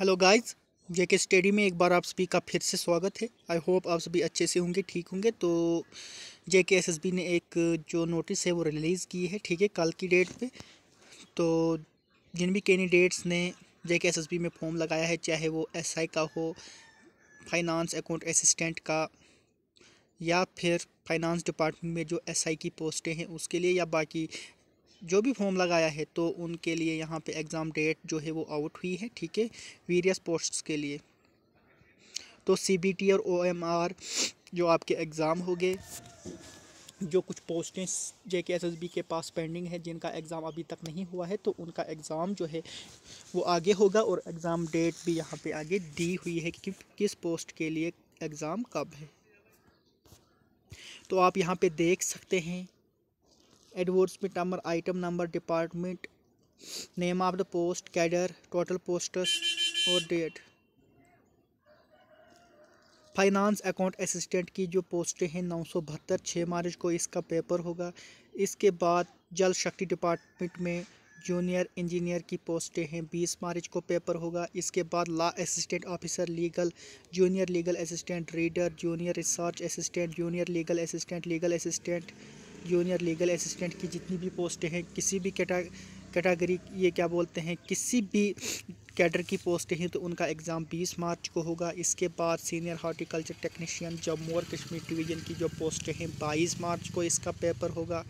hello guys जेके study में एक बार आप सभी का फिर से स्वागत है आई होप आप सभी अच्छे से होंगे ठीक होंगे तो जेके एसएसबी ने एक जो नोटिस है वो रिलीज़ की है ठीक है कल की डेट पे तो जिन भी कैंडिडेट्स ने जेके एसएसबी में फॉर्म लगाया है चाहे वो एसआई का हो फाइनेंस अकाउंट असिस्टेंट का या फिर फाइनेंस डिपार्टमेंट में जो एसआई की पोस्टें हैं उसके लिए या बाकी जो भी फॉर्म लगाया है तो उनके लिए यहाँ पे एग्ज़ाम डेट जो है वो आउट हुई है ठीक है वेरियस पोस्ट्स के लिए तो सी और ओ जो आपके एग्ज़ाम हो गए जो कुछ पोस्टें जे के एस एस बी के पास पेंडिंग है जिनका एग्ज़ाम अभी तक नहीं हुआ है तो उनका एग्ज़ाम जो है वो आगे होगा और एग्ज़ाम डेट भी यहाँ पे आगे दी हुई है कि किस पोस्ट के लिए एग्ज़ाम कब है तो आप यहाँ पे देख सकते हैं advertisement number item number department name of the post cadre total posters और डेट फाइनेंस अकाउंट असिस्टेंट की जो पोस्टें हैं नौ सौ बहत्तर छः मार्च को इसका पेपर होगा इसके बाद जल शक्ति डिपार्टमेंट में जूनियर इंजीनियर की पोस्टें हैं बीस मार्च को पेपर होगा इसके बाद law assistant officer legal junior legal assistant reader junior research assistant junior legal assistant legal assistant junior legal assistant की जितनी भी पोस्टें हैं किसी भी कैटा कैटागरी ये क्या बोलते हैं किसी भी कैडर की पोस्ट हैं तो उनका एग्ज़ाम 20 मार्च को होगा इसके बाद सीनियर हार्टिकल्चर टेक्नीशियन जम्मू और कश्मीर डिवीज़न की जो पोस्टें हैं 22 मार्च को इसका पेपर होगा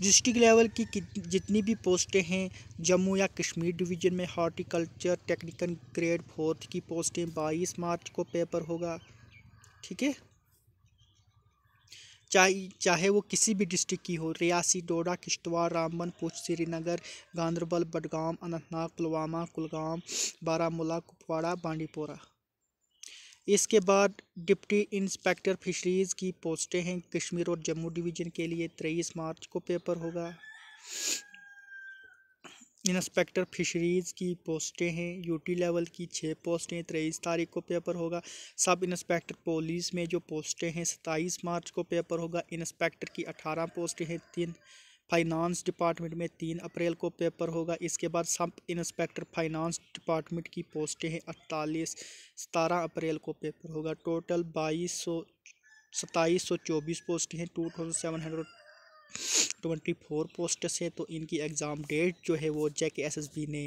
डिस्ट्रिक्ट लेवल की जितनी भी पोस्टें हैं जम्मू या कश्मीर डिवीज़न में हार्टिकल्चर टेक्निकल ग्रेड फोर्थ की पोस्टें 22 मार्च को पेपर होगा ठीक है चाहे चाहे वो किसी भी डिस्ट्रिक्ट की हो रियासी डोडा किश्तवाड़ रामबन पुछ श्रीनगर गांधरबल बडगाम अनंतनाग पुलवामा कुलगाम बारामूला कुपवाड़ा बांडीपोरा इसके बाद डिप्टी इंस्पेक्टर फिशरीज़ की पोस्टें हैं कश्मीर और जम्मू डिवीज़न के लिए तेईस मार्च को पेपर होगा इंस्पेक्टर फिशरीज़ की पोस्टें हैं यूटी लेवल की छः पोस्टें तेईस तारीख को पेपर होगा सब इंस्पेक्टर पुलिस में जो पोस्टें हैं सत्ताईस मार्च को पेपर होगा इंस्पेक्टर की अठारह पोस्टें हैं तीन फाइनेंस डिपार्टमेंट में तीन अप्रैल को पेपर होगा इसके बाद सब इंस्पेक्टर फाइनेंस डिपार्टमेंट की पोस्टें हैं अड़तालीस सतारह अप्रैल को पेपर होगा टोटल बाईस सौ सताईस सौ चौबीस पोस्टें हैं two thousand seven hundred twenty four posts हैं तो इनकी एग्ज़ाम डेट जो है वो एस एसएसबी ने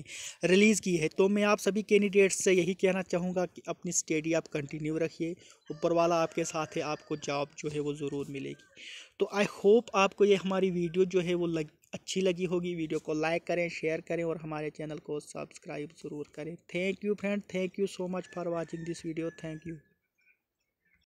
रिलीज़ की है तो मैं आप सभी कैंडिडेट्स से यही कहना चाहूँगा कि अपनी स्टडी आप कंटिन्यू रखिए ऊपर वाला आपके साथ है आपको जॉब जो है वो ज़रूर मिलेगी तो आई होप आपको ये हमारी वीडियो जो है वो लग अच्छी लगी होगी वीडियो को लाइक करें शेयर करें और हमारे चैनल को सब्सक्राइब ज़रूर करें thank you friend thank you so much for watching this video thank you